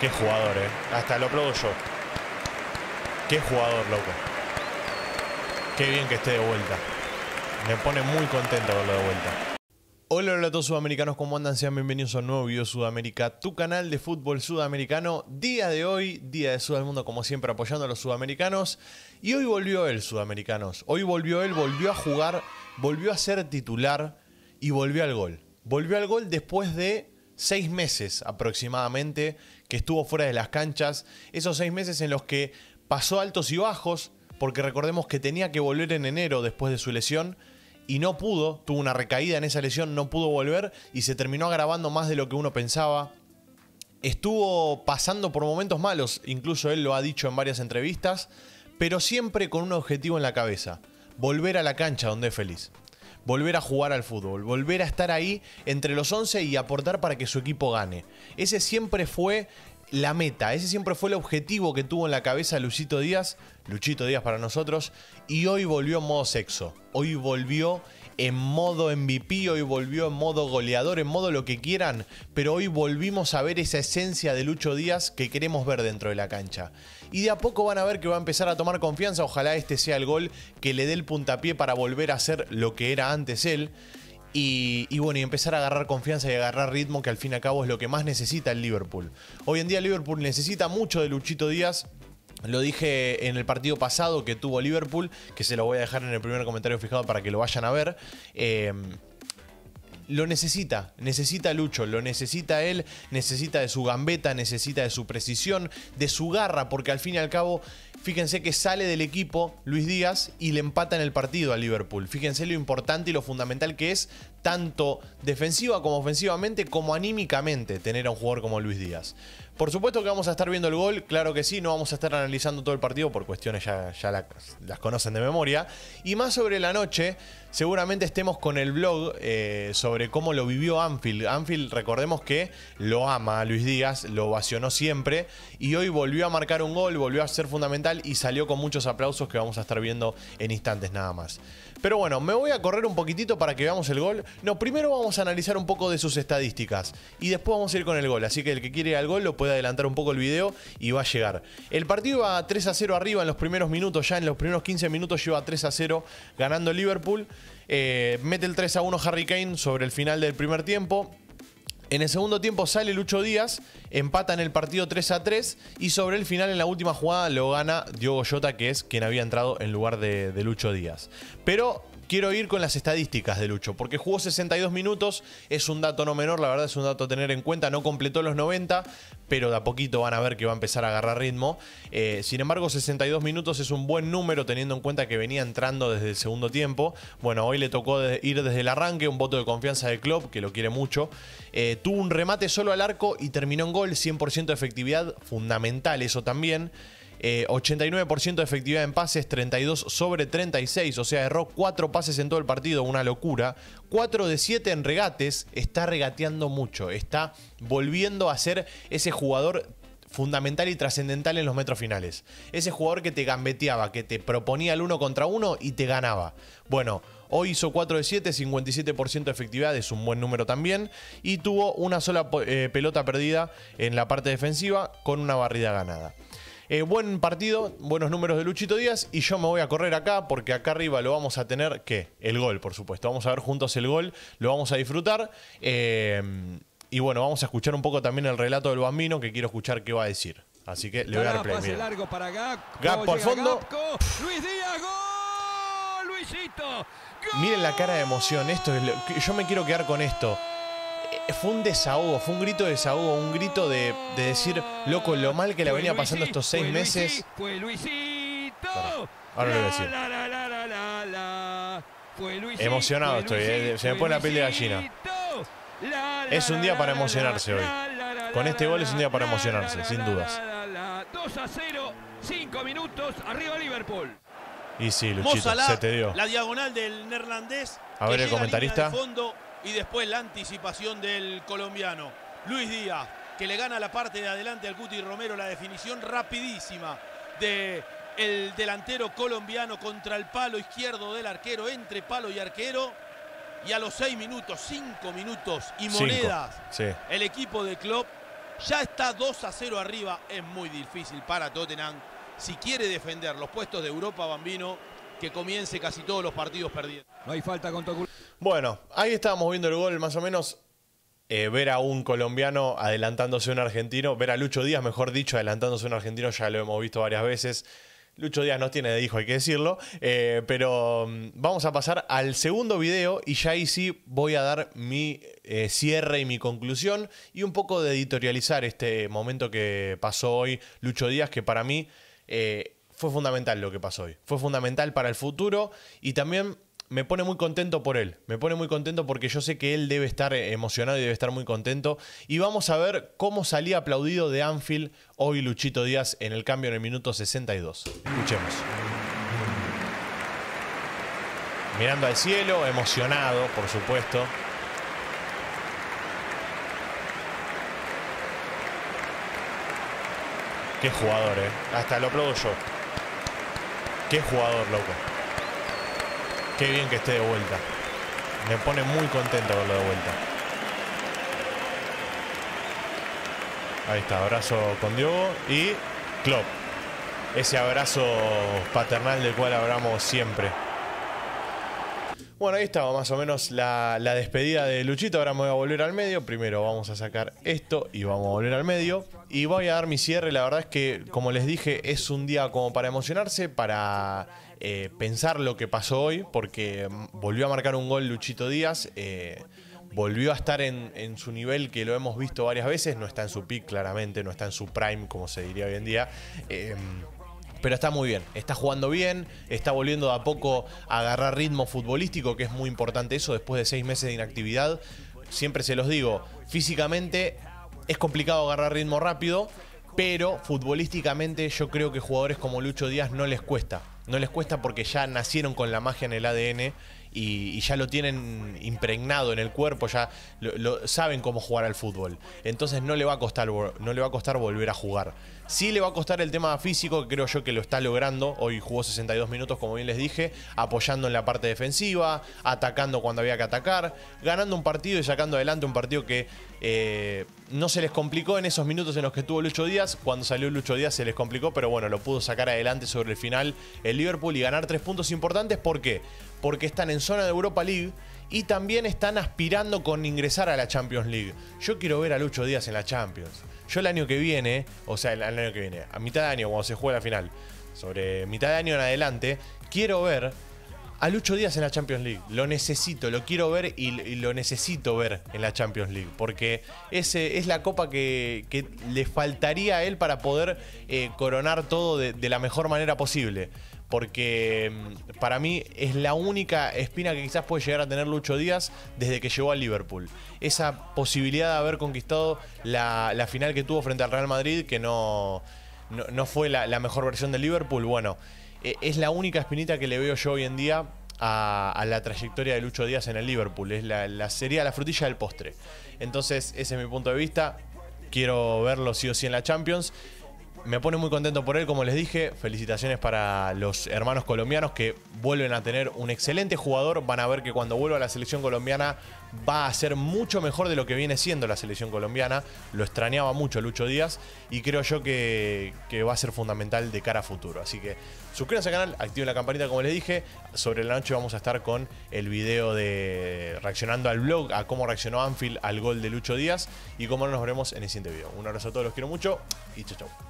Qué jugador, eh. Hasta lo aplaudo yo. Qué jugador, loco. Qué bien que esté de vuelta. Me pone muy contento verlo de vuelta. Hola, hola a todos sudamericanos, ¿cómo andan? Sean bienvenidos a un nuevo video Sudamérica, tu canal de fútbol sudamericano. Día de hoy, día de Sudamérica, Mundo, como siempre, apoyando a los sudamericanos. Y hoy volvió él, sudamericanos. Hoy volvió él, volvió a jugar, volvió a ser titular y volvió al gol. Volvió al gol después de seis meses aproximadamente que estuvo fuera de las canchas, esos seis meses en los que pasó altos y bajos, porque recordemos que tenía que volver en enero después de su lesión y no pudo, tuvo una recaída en esa lesión, no pudo volver y se terminó agravando más de lo que uno pensaba. Estuvo pasando por momentos malos, incluso él lo ha dicho en varias entrevistas, pero siempre con un objetivo en la cabeza, volver a la cancha donde es feliz volver a jugar al fútbol, volver a estar ahí entre los 11 y aportar para que su equipo gane. Ese siempre fue la meta, ese siempre fue el objetivo que tuvo en la cabeza Luchito Díaz, Luchito Díaz para nosotros, y hoy volvió en modo sexo, hoy volvió en modo MVP, hoy volvió en modo goleador, en modo lo que quieran, pero hoy volvimos a ver esa esencia de Lucho Díaz que queremos ver dentro de la cancha. Y de a poco van a ver que va a empezar a tomar confianza, ojalá este sea el gol que le dé el puntapié para volver a ser lo que era antes él. Y, bueno, y empezar a agarrar confianza y agarrar ritmo, que al fin y al cabo es lo que más necesita el Liverpool. Hoy en día el Liverpool necesita mucho de Luchito Díaz, lo dije en el partido pasado que tuvo Liverpool, que se lo voy a dejar en el primer comentario fijado para que lo vayan a ver. Em, lo necesita, necesita Lucho, lo necesita él, necesita de su gambeta, necesita de su precisión, de su garra, porque al fin y al cabo, fíjense que sale del equipo Luis Díaz y le empata en el partido a Liverpool. Fíjense lo importante y lo fundamental que es tanto defensiva como ofensivamente, como anímicamente, tener a un jugador como Luis Díaz. Por supuesto que vamos a estar viendo el gol, claro que sí, no vamos a estar analizando todo el partido por cuestiones ya, las conocen de memoria. Y más sobre la noche, seguramente estemos con el blog eh, sobre cómo lo vivió Anfield. Anfield, recordemos que lo ama Luis Díaz, lo ovacionó siempre y hoy volvió a marcar un gol, volvió a ser fundamental y salió con muchos aplausos que vamos a estar viendo en instantes nada más. Pero bueno, me voy a correr un poquitito para que veamos el gol. No, primero vamos a analizar un poco de sus estadísticas y después vamos a ir con el gol. Así que el que quiere ir al gol lo puede adelantar un poco el video y va a llegar. El partido va 3 a 0 arriba en los primeros minutos, ya en los primeros 15 minutos lleva 3 a 0 ganando Liverpool. Eh, mete el 3 a 1 Harry Kane sobre el final del primer tiempo. En el segundo tiempo sale Lucho Díaz empata en el partido 3 a 3 y sobre el final en la última jugada lo gana Diogo Jota, que es quien había entrado en lugar de, Lucho Díaz. Pero quiero ir con las estadísticas de Lucho, porque jugó 62 minutos, es un dato no menor, la verdad es un dato a tener en cuenta, no completó los 90, pero de a poquito van a ver que va a empezar a agarrar ritmo. Eh, sin embargo, 62 minutos es un buen número teniendo en cuenta que venía entrando desde el segundo tiempo. Bueno, hoy le tocó ir desde el arranque, un voto de confianza del club, que lo quiere mucho. Eh, tuvo un remate solo al arco y terminó en gol. 100% de efectividad, fundamental eso también. 89% eh, de efectividad en pases, 32 sobre 36, o sea, erró 4 pases en todo el partido, una locura. 4 de 7 en regates, está regateando mucho, está volviendo a ser ese jugador fundamental y trascendental en los metros finales. Ese jugador que te gambeteaba, que te proponía el uno contra uno y te ganaba. Bueno, Hoy hizo 4 de 7, 57% de efectividad, es un buen número también. Y tuvo una sola eh, pelota perdida en la parte defensiva con una barrida ganada. Eh, buen partido, buenos números de Luchito Díaz y yo me voy a correr acá porque acá arriba lo vamos a tener, ¿qué? El gol, por supuesto. Vamos a ver juntos el gol, lo vamos a disfrutar. Eh, y bueno, vamos a escuchar un poco también el relato del bambino que quiero escuchar qué va a decir. Así que le voy a dar play. largo para Gap, Gap por fondo. Luis Díaz, gol, Luisito. Miren la cara de emoción. Esto yo me quiero quedar con esto. Eh, fue un desahogo, fue un grito de desahogo, un grito de, decir, loco, lo mal que le venía pasando estos seis meses. Luisito. ahora lo voy a decir. Emocionado estoy, se me pone la piel de gallina. Es un día para emocionarse hoy. Con este gol es un día para emocionarse, sin dudas. 2 a 0, 5 minutos, arriba Liverpool. Y sí, Luchito, Mozalá, se te dio. La diagonal del neerlandés. A ver el comentarista. fondo y después la anticipación del colombiano. Luis Díaz, que le gana la parte de adelante al Cuti Romero. La definición rapidísima de el delantero colombiano contra el palo izquierdo del arquero, entre palo y arquero. Y a los seis minutos, cinco minutos y monedas, el equipo de Klopp ya está 2 a 0 arriba. Es muy difícil para Tottenham si quiere defender los puestos de Europa, Bambino, que comience casi todos los partidos perdidos No hay falta con Bueno, ahí estábamos viendo el gol más o menos. Eh, ver a un colombiano adelantándose a un argentino, ver a Lucho Díaz, mejor dicho, adelantándose a un argentino, ya lo hemos visto varias veces. Lucho Díaz no tiene de hijo, hay que decirlo. Eh, pero mm, vamos a pasar al segundo video y ya ahí sí voy a dar mi eh, cierre y mi conclusión y un poco de editorializar este momento que pasó hoy Lucho Díaz, que para mí eh, fue fundamental lo que pasó hoy. Fue fundamental para el futuro y también me pone muy contento por él. Me pone muy contento porque yo sé que él debe estar emocionado y debe estar muy contento. Y vamos a ver cómo salía aplaudido de Anfield hoy Luchito Díaz en el cambio en el minuto 62. Escuchemos. Mirando al cielo, emocionado, por supuesto. Qué jugador, eh. Hasta lo aplaudo yo. Qué jugador, loco. Qué bien que esté de vuelta. Me pone muy contento verlo de vuelta. Ahí está, abrazo con Diogo y Klopp. Ese abrazo paternal del cual hablamos siempre. Bueno, ahí estaba más o menos la, despedida de Luchito. Ahora me voy a volver al medio. Primero vamos a sacar esto y vamos a volver al medio. Y voy a dar mi cierre. La verdad es que, como les dije, es un día como para emocionarse, para eh, pensar lo que pasó hoy, porque mm, volvió a marcar un gol Luchito Díaz. Eh, volvió a estar en, su nivel que lo hemos visto varias veces. No está en su pick, claramente, no está en su prime, como se diría hoy en día. Eh, pero está muy bien, está jugando bien, está volviendo a poco a agarrar ritmo futbolístico, que es muy importante eso después de seis meses de inactividad. Siempre se los digo, físicamente es complicado agarrar ritmo rápido, pero futbolísticamente yo creo que jugadores como Lucho Díaz no les cuesta. No les cuesta porque ya nacieron con la magia en el ADN y, ya lo tienen impregnado en el cuerpo, ya lo, saben cómo jugar al fútbol. Entonces no le, va a costar, no le va a costar volver a jugar. Sí le va a costar el tema físico, creo yo que lo está logrando. Hoy jugó 62 minutos, como bien les dije, apoyando en la parte defensiva, atacando cuando había que atacar, ganando un partido y sacando adelante un partido que eh, no se les complicó en esos minutos en los que tuvo Lucho Díaz. Cuando salió Lucho Díaz se les complicó, pero bueno, lo pudo sacar adelante sobre el final el Liverpool y ganar tres puntos importantes. ¿Por qué? Porque están en zona de Europa League y también están aspirando con ingresar a la Champions League. Yo quiero ver a Lucho Díaz en la Champions. Yo el año que viene, o sea, el año que viene, a mitad de año, cuando se juega la final, sobre mitad de año en adelante, quiero ver a Lucho Díaz en la Champions League. Lo necesito, lo quiero ver y, lo necesito ver en la Champions League. Porque ese eh, es la copa que, le faltaría a él para poder eh, coronar todo de la mejor manera posible porque mm, para mí es la única espina que quizás puede llegar a tener Lucho Díaz desde que llegó al Liverpool. Esa posibilidad de haber conquistado la, final que tuvo frente al Real Madrid, que no, fue la, mejor versión de Liverpool, bueno, e, es la única espinita que le veo yo hoy en día a, la trayectoria de Lucho Díaz en el Liverpool. Es la, sería la frutilla del postre. Entonces, ese es mi punto de vista. Quiero verlo sí o sí en la Champions me pone muy contento por él, como les dije. Felicitaciones para los hermanos colombianos que vuelven a tener un excelente jugador. Van a ver que cuando vuelva a la selección colombiana va a ser mucho mejor de lo que viene siendo la selección colombiana. Lo extrañaba mucho Lucho Díaz y creo yo que, va a ser fundamental de cara a futuro. Así que suscríbanse al canal, activen la campanita como les dije. Sobre la noche vamos a estar con el video de reaccionando al blog, a cómo reaccionó Anfield al gol de Lucho Díaz y cómo nos veremos en el siguiente video. Un abrazo a todos, los quiero mucho y chau chau.